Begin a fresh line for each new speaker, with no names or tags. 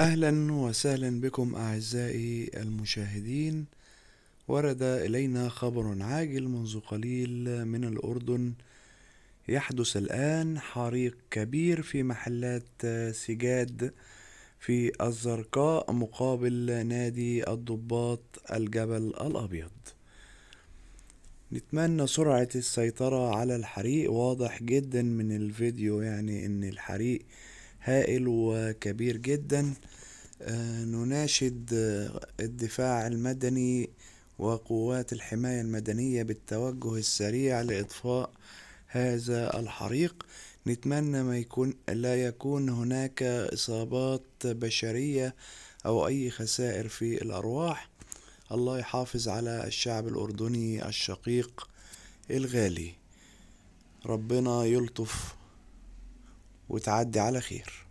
أهلا وسهلا بكم أعزائي المشاهدين ورد إلينا خبر عاجل منذ قليل من الأردن يحدث الآن حريق كبير في محلات سجاد في الزرقاء مقابل نادي الضباط الجبل الأبيض نتمنى سرعة السيطرة على الحريق واضح جدا من الفيديو يعني ان الحريق هائل وكبير جدا آه، نناشد آه، الدفاع المدني وقوات الحماية المدنية بالتوجه السريع لإطفاء هذا الحريق نتمنى ما يكون لا يكون هناك إصابات بشرية أو أي خسائر في الأرواح الله يحافظ على الشعب الأردني الشقيق الغالي ربنا يلطف وتعدي على خير